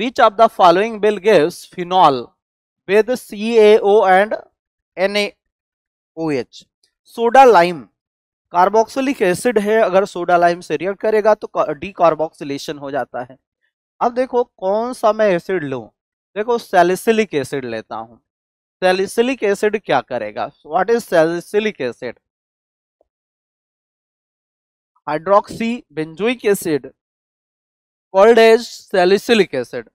which of the following bill gives phenol with cao and naoh soda lime carboxylic acid है अगर soda lime से react करेगा तो D carboxylation हो जाता है अब देखो कौन सा मैं एसिड लूं देखो सेलिसिलिक एसिड लेता हूं सेलिसिलिक एसिड क्या करेगा what is salicylic acid hydroxy benzoic acid called as salicylic acid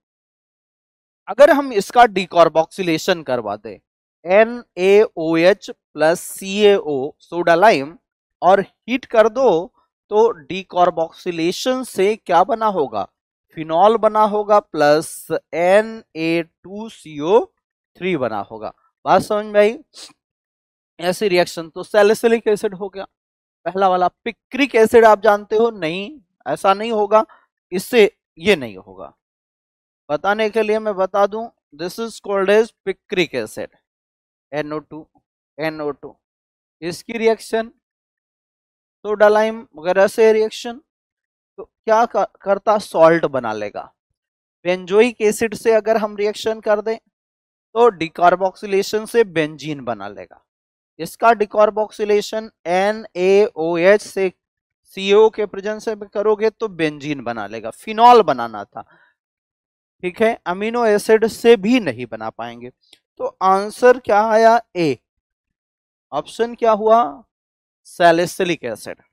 अगर हम इसका डिकॉर्बोक्सिलेशन करवा दें N A O H plus C A O soda lime और हीट कर दो तो डिकॉर्बोक्सिलेशन से क्या बना होगा फिनॉल बना होगा plus N A two C O three बना होगा बात समझ भाई ऐसी रिएक्शन तो सेलिसिलिक एसिड हो गया पहला वाला पिक्रिक एसिड आप जानते हो नहीं ऐसा नहीं होगा इससे ये नहीं होगा बताने के लिए मैं बता दूं this is called as picric acid NO two NO two इसकी रिएक्शन तो डालाइम वगैरह से रिएक्शन तो क्या करता सॉल्ट बना लेगा बेंजोइक एसिड से अगर हम रिएक्शन कर दें तो डिकार्बोक्सिलेशन से बेंजीन बना लेगा इसका decarboxylation N A O H से सीओ e के प्रेजेंस करोगे तो बेंजीन बना लेगा फिनॉल बनाना था ठीक है अमीनो एसिड से भी नहीं बना पाएंगे तो आंसर क्या आया ए ऑप्शन क्या हुआ सैलिसिलिक एसिड